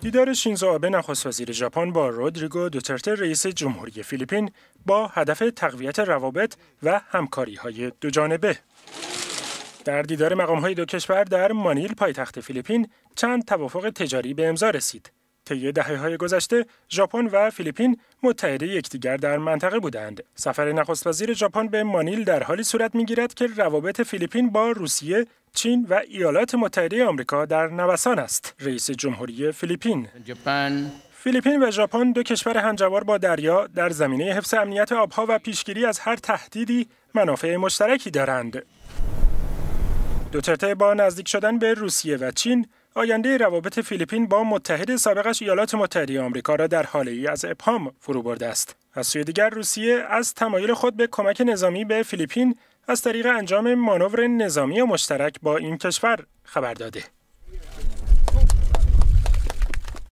دیدار شینزو آبه نخست وزیر ژاپن با رودریگو دوترته رئیس جمهوری فیلیپین با هدف تقویت روابط و همکاری های دو جانبه. در دیدار مقام های دو کشور در مانیل پایتخت فیلیپین چند توافق تجاری به امضا رسید. طی دهه های گذشته ژاپن و فیلیپین متحد یکدیگر در منطقه بودند. سفر نخست وزیر ژاپن به مانیل در حالی صورت میگیرد که روابط فیلیپین با روسیه چین و ایالات متحده آمریکا در نوسان است. رئیس جمهوری فیلیپین فیلیپین و ژاپن دو کشور همجوار با دریا در زمینه حفظ امنیت آبها و پیشگیری از هر تهدیدی منافع مشترکی دارند. دوترته با نزدیک شدن به روسیه و چین آینده روابط فیلیپین با متحد سابقش ایالات متحده آمریکا را در حاله ای از ابهام فرو برده است. از سوی دیگر روسیه از تمایل خود به کمک نظامی به فیلیپین از طریق انجام مانور نظامی مشترک با این کشور خبر داده